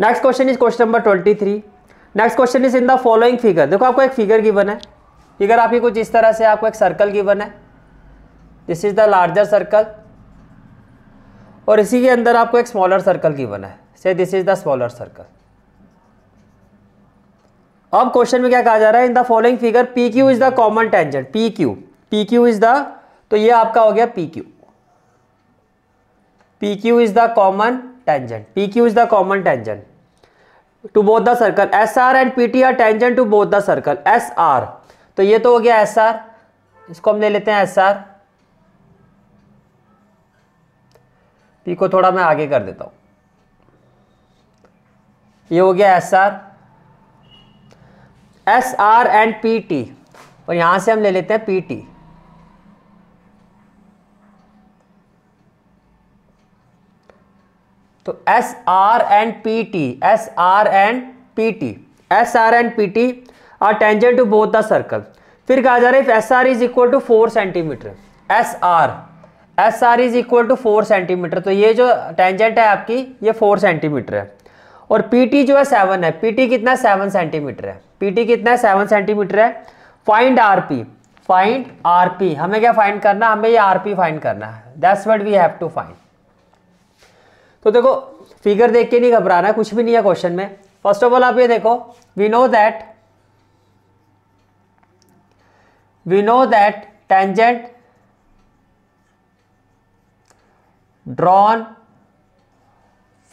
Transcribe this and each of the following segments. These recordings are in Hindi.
next question is question number twenty three next question is in the following figure देखो आपको एक फिगर गिवन है फिगर आपकी कुछ इस तरह से आपको एक सर्कल गिवन है this is the larger circle और इसी के अंदर आपको एक स्मॉलर सर्कल गिवन है से this is the smaller circle अब क्वेश्चन में क्या कहा जा रहा है in the following figure P Q is the common tangent P Q P Q is the तो ये आपका हो गया P Q P Q is the common tangent P Q is the common tangent to both the circle S R and P T are tangent to both the circle S R तो ये तो हो गया एस आर इसको हम ले लेते हैं एस आर पी को थोड़ा मैं आगे कर देता हूं ये हो गया S R S R and P T और यहां से हम ले लेते हैं पी टी तो S R and P T S R and P T S R and P T are tangent to both the circle फिर कहा जा रहा है S R is equal to four centimetre S R S R is equal to four centimetre तो ये जो टेंजेंट है आपकी ये फोर सेंटीमीटर है और पी टी जो है सेवन है पी टी कितना सेवन सेंटीमीटर है पी टी कितना है सेवन सेंटीमीटर है find R P find R P हमें क्या फाइंड करना हमें ये आर पी फाइंड करना है that's what we have to find तो देखो फिगर देख के नहीं घबराना कुछ भी नहीं है क्वेश्चन में फर्स्ट ऑफ ऑल आप ये देखो we know that we know that tangent drawn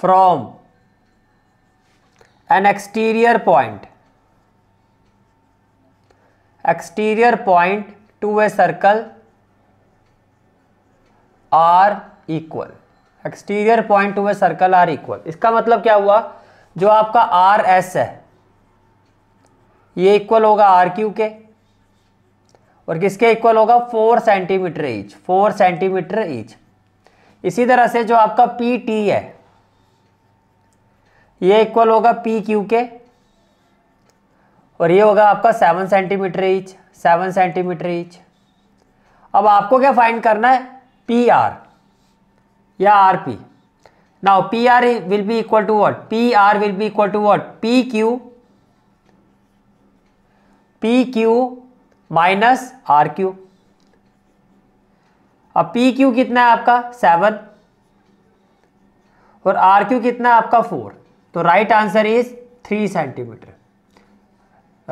from an exterior point exterior point to a circle are equal exterior point to a circle are equal इसका मतलब क्या हुआ जो आपका आर एस है ये इक्वल होगा आर क्यू के और किसके इक्वल होगा four centimetre inch four centimetre each इसी तरह से जो आपका पी टी है ये इक्वल होगा पी क्यू के और ये होगा आपका seven centimetre inch seven centimetre inch अब आपको क्या फाइंड करना है पी आर या R P now P R will be equal to what P R will be equal to what P Q P Q minus R Q अब पी क्यू कितना है आपका सेवन और आर क्यू कितना है आपका फोर तो right answer is three centimetre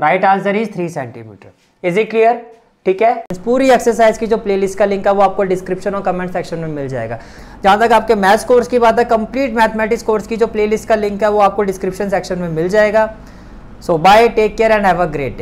right answer is three centimetre is it clear ठीक है इस पूरी एक्सरसाइज की जो प्लेलिस्ट का लिंक है वो आपको डिस्क्रिप्शन और कमेंट सेक्शन में मिल जाएगा जहां तक आपके मैथ्स कोर्स की बात है कंप्लीट मैथमेटिक्स कोर्स की जो प्लेलिस्ट का लिंक है वो आपको डिस्क्रिप्शन सेक्शन में मिल जाएगा so bye take care and have a great day